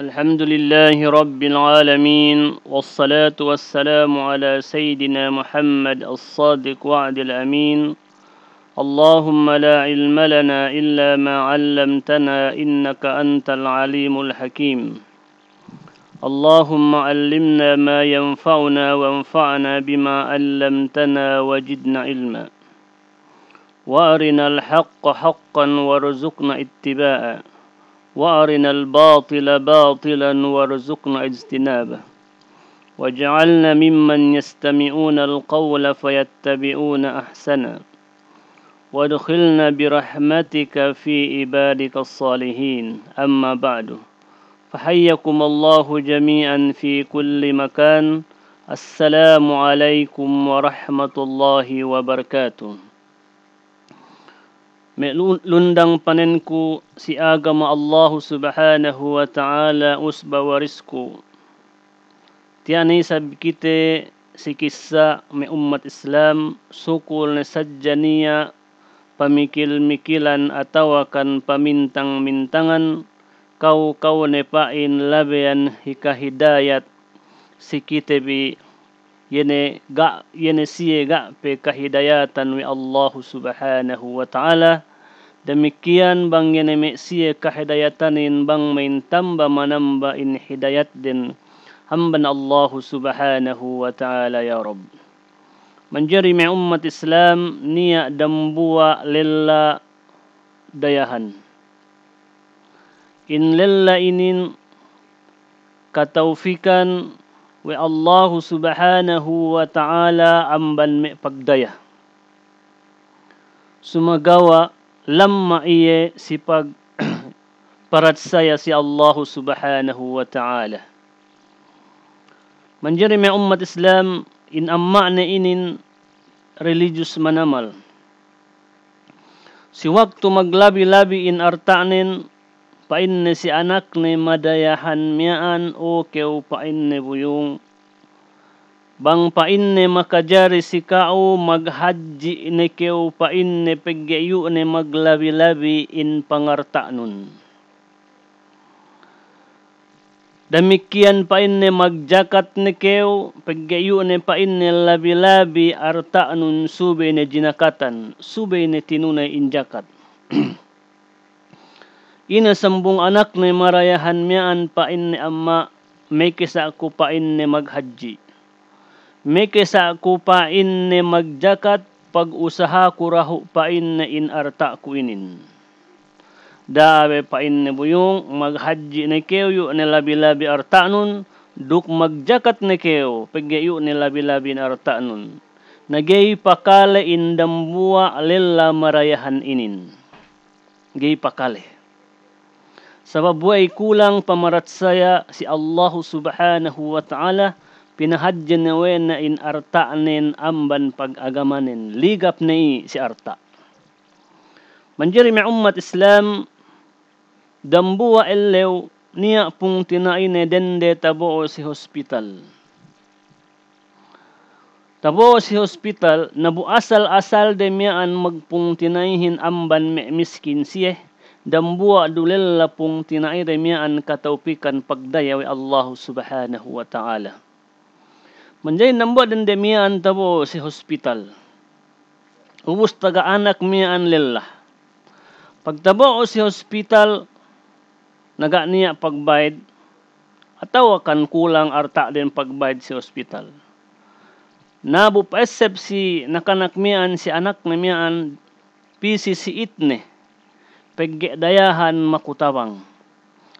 الحمد لله رب العالمين والصلاة والسلام على سيدنا محمد الصادق وعد الأمين اللهم لا علم لنا إلا ما علمتنا إنك أنت العليم الحكيم اللهم علمنا ما ينفعنا وانفعنا بما علمتنا وجدنا علما وارنا الحق حقا وارزقنا اتباعه وارنا الباطل باطلا وارزقنا اجتنابه واجعلنا ممن يستمعون القول فيتبعون احسنا وادخلنا برحمتك في عبادك الصالحين اما بعد فحيكم الله جميعا في كل مكان السلام عليكم ورحمه الله وبركاته melundang panenku si agama Allah Subhanahu wa taala usba warisku tiani sab kita si kisah me umat Islam sukul ne sajjania pamikil-mikilan atawakan pamintang-mintangan kau-kau nepain labean hika hidayat si kita bi yene ga yene siye ga pe kahidayatan wi Allah Subhanahu wa taala demikian bang yene me siye kahidayatan in bang main tamba manamba in hidayat den hamban Allah Subhanahu wa taala ya Rob. menjeri me umat Islam niya dambua lella dayahan in lella inin kataufikan wa Allah subhanahu wa ta'ala amban mi pagdaya. Sumagawa lamma iye si pag parat saya si Allah subhanahu wa ta'ala. Manjari mi umat Islam in amma na inin religious manamal. Si waktu maglabi-labi in artanin pa inne si anak ni madayahan miaan o keo pa inne buyong bang pa inne makajari si kao maghaji ne keu pa inne pegeyu ne maglabi-labi in pangarta nun. Demikian pa inne magjakat ne keu pegeyu ne pa inne labi-labi arta nun sube ne jinakatan, sube ne tinuna in jakat. Ina sembung anak ne marayahan mian pa inne amma mekesa ko pa inne maghaji. Mikisa ko pa in magjakat pag-usaha kuraho pa in na inarta ko inin. Dawe pa in ni buyong maghadji na keyo ni labi-labi arta nun duk magjakat na keyo pagyayo ni labi-labi na arta nun. Nagay pakale in dambua alila marayahan inin. Gay pakale. Sabab buhay kulang pamaratsaya si Allah subhanahu wa ta'ala pinahadyan na we na in arta nin amban pag-agamanin. Ligap na i si arta. Manjiri may ummat Islam, dambuwa ilew niya pung tinay na dende tabo si hospital. Tabo si hospital, nabuasal-asal de miyaan magpung tinayhin amban me miskin siya. Dambuwa dulil la pung tinay de miyaan kataupikan pagdaya wi Allah subhanahu wa ta'ala. Manjay din de miya tabo si hospital. Ubus taga-anak miya an lillah. Pagtabo o si hospital, naga niya pagbayad, atawa kan kulang arta din pagbayad si hospital. Nabupesep si nakanak miyan si anak na miyan pisi si itne pagdayahan makutabang.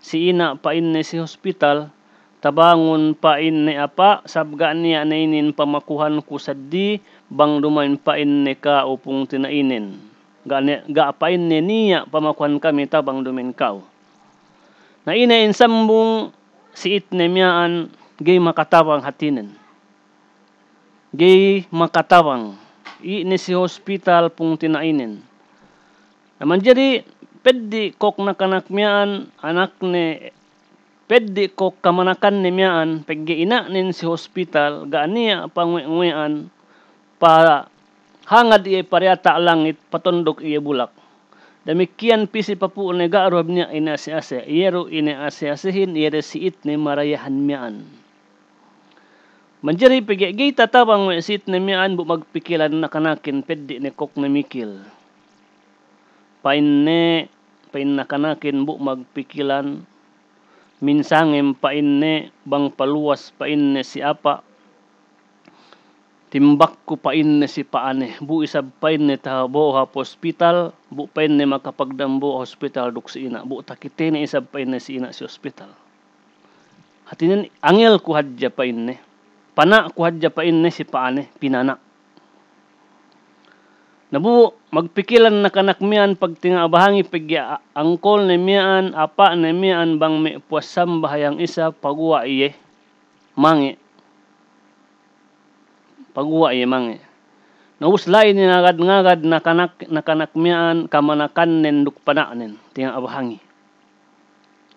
Si ina painne si hospital, tabangon pain ni apa sabga niya nainin pamakuhan ko sa di bang dumain pain ni ka upong tinainin gani gaapain ni niya pamakuhan kami tabang dumin kau na inain sambong si itnemyaan gay makatawang hatinen gay makatawang iini si hospital pung tinainin naman jari pwede kok nakanakmian anak ni pwede ko kamanakan ni Mian, pagiina nin si hospital, ganiya pangwingwean, para hangad iya pariyata langit, patundok iya bulak. Damikian pisi papu ni garob niya inasiasya, iyero inasiasihin, iyero siit ni marayahan Mian. Manjari pagigay tatabang may siit ni Mian, bu magpikilan na kanakin, pwede ni kok na mikil. Pain ne, pain na kanakin, bu magpikilan, magpikilan, minsangem painne bang paluwas painne si apa timbak ko painne si paane bu isab painne tahabo ha hospital bu painne makapagdambo hospital duk si ina bu takitene isab painne si ina si hospital hatinan angel ko hadya painne pana ko hadya painne si paane pinana Nabu, magpikilan na kanak mian pag tingabahangi pigya angkol na mian, apa na mian bang may puwasam bahayang isa pagwa iye. Mangi. Pagwa iye mangi. Nauslay ni nagad-ngagad na kanak, na kanak mian kamanakan nen dukpananen tingabahangi.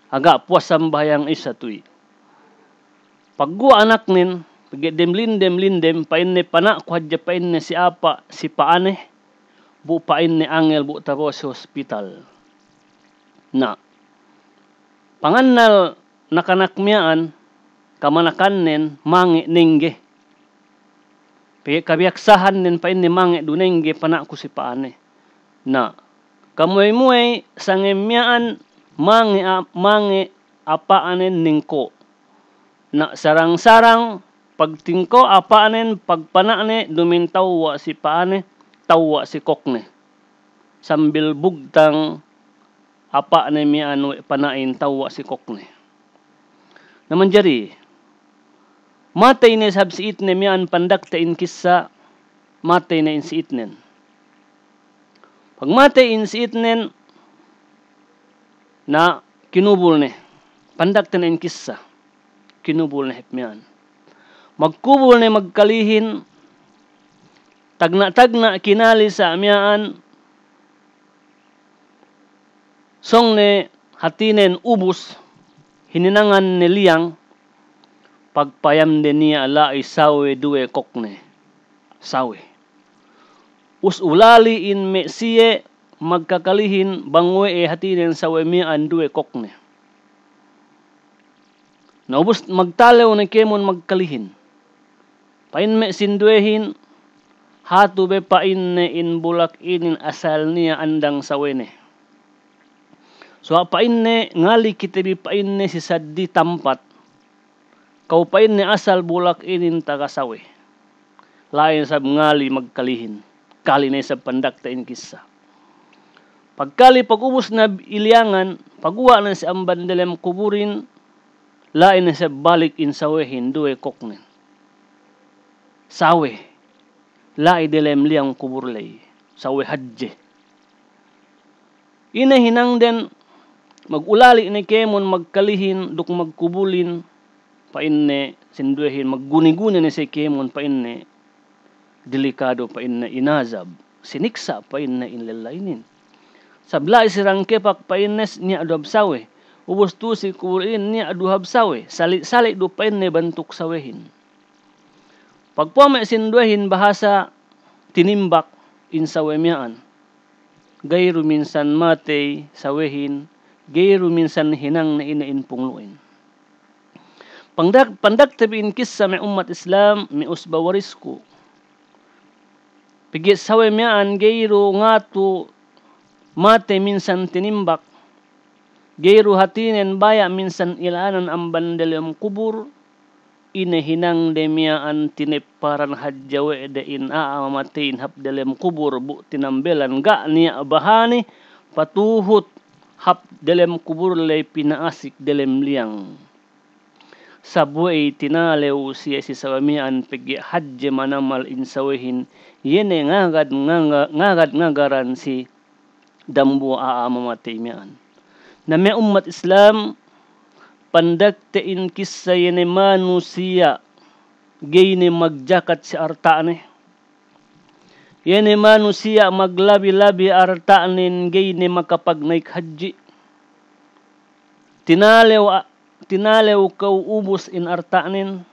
Aga puwasam bahayang isa tuy. Pagwa anak nen, pagya demlin demlin dem, pain ne panak kuhadya pain ne si apa si paane bupain ni Angel Butaro sa hospital na panganal nakanakmiaan kamanakanen mangi ningge Paya kabiyaksahan nin pain ni mangi dunengge panak si paane. Na kamuay-muay sangemyaan mangi a, mangi apaanen ningko. Na sarang-sarang pagtingko apaanen pagpanaane, dumintaw wa si paane tawa si kok ni sambil bugtang apa ni mi anu panain tawa si kok ni naman jari matay ni sab si itne mi an pandak ta in kissa matay na in si itnen pag matay in si itnen na kinubul ni pandak ta na in kissa kinubul ni hep mi an magkubul ni magkalihin magkalihin tagna-tagna kinali sa amyaan song ni hatinen ubus hininangan ni liang, pagpayam din niya ala ay sawe duwe kokne sawe us ulali in me siye magkakalihin bangwe e hatinen sawe mian duwe kokne naubos magtalaw na kemon magkalihin pain me sinduehin hatube be painne in bulak inin asal niya andang sawene. So painne ngali kitibi painne si saddi tampat. Kau painne asal bulak inin tagasawe. Lain sab ngali magkalihin. Kali na sab pandakta in kissa. Pagkali pagubos na iliangan, paguwa na si ambandelem kuburin, lain na sab balik in sawe hindu e koknen. Sawe la idelem liyang kuburlay sa wehadje. Inahinang den magulali ni kemon magkalihin duk magkubulin painne sinduhin magguni ni si kemon painne delikado painne inazab siniksa painne inlalainin. Sabla isirang kepak painnes niya adobsawe ubos tu si kuburin niya aduhabsawe salik-salik do painne bantuk sawehin. Pagpuame sinduhin bahasa tinimbak insawemiaan. Gayro minsan matay sawehin, gayro minsan hinang na inainpong luin. Pandak, pandag tabiin kisa may umat Islam, may usbawaris ko. Pigi sawemiaan gayro nga to mate minsan tinimbak, gayro hatinen baya minsan ilanan ang bandalyam kubur, ina hinang demian tinep paran hajawe de in a amatin hab delem kubur bu tinambelan ga niya bahani patuhut hab delem kubur le pinaasik delem liang sabuay tinalew siya si sawamian pegi hajje manamal insawihin yene ngagad ngaga, ngagad ngagaran si dambu a amamatimian na may umat islam pandak te in kisayene manusia gayne magjakat si arta artaane yene manusia maglabi-labi arta artaanin gayne makapagnaik haji tinalew tinalew ka ubus in arta nin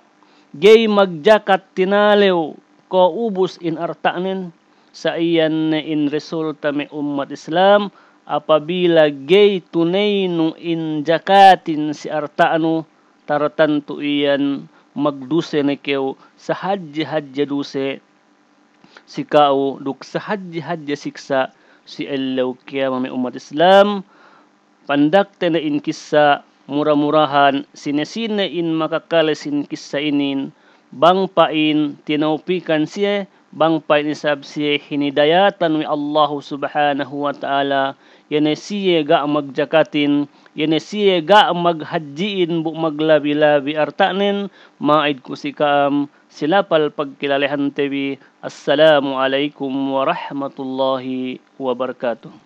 gay magjakat tinalew ka ubus in arta nin sa iyan in resulta me ummat Islam apabila gay tunai nu in jakatin si artaanu taratantu iyan magduse ni kew sa hajj hajj duse si kau duk sa hajj hajj siksa si Allah kya mami umat Islam pandak tena in kisa murah-murahan sinesine in makakalesin kisa inin bangpain tinaupikan siya bang pai ni sab si hinidayatan wi Allah Subhanahu wa taala yen si ga magjakatin yen si ga maghajiin bu maglabi-labi artanin maid ku silapal pagkilalehan tewi. assalamu alaikum warahmatullahi wabarakatuh